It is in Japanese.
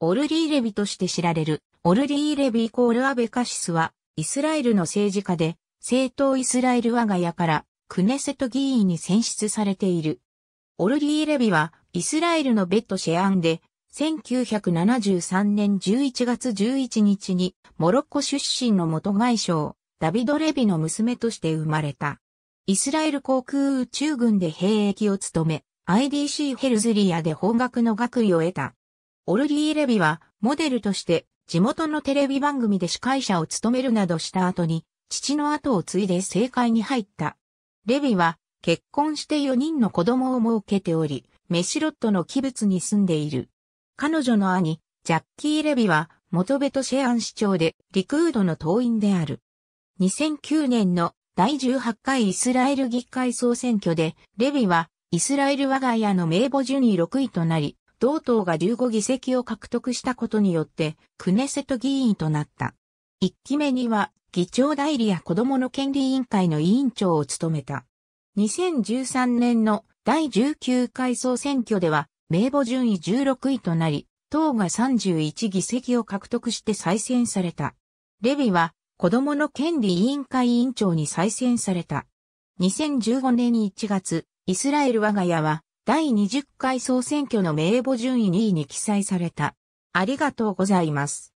オルリー・レビとして知られる、オルリー・レビイコール・アベカシスは、イスラエルの政治家で、政党イスラエル我が家から、クネセト議員に選出されている。オルリー・レビは、イスラエルのベッドシェアンで、1973年11月11日に、モロッコ出身の元外相、ダビド・レビの娘として生まれた。イスラエル航空宇宙軍で兵役を務め、IDC ヘルズリアで法学の学位を得た。オルギー・レビは、モデルとして、地元のテレビ番組で司会者を務めるなどした後に、父の後を継いで政界に入った。レビは、結婚して4人の子供を設けており、メシロットの器物に住んでいる。彼女の兄、ジャッキー・レビは、元ベトシェアン市長で、リクードの党員である。2009年の第18回イスラエル議会総選挙で、レビは、イスラエル我が家の名簿順位6位となり、同党が15議席を獲得したことによって、クネセト議員となった。1期目には、議長代理や子供の権利委員会の委員長を務めた。2013年の第19回総選挙では、名簿順位16位となり、党が31議席を獲得して再選された。レビは、子供の権利委員会委員長に再選された。2015年1月、イスラエル我が家は、第20回総選挙の名簿順位2位に記載された。ありがとうございます。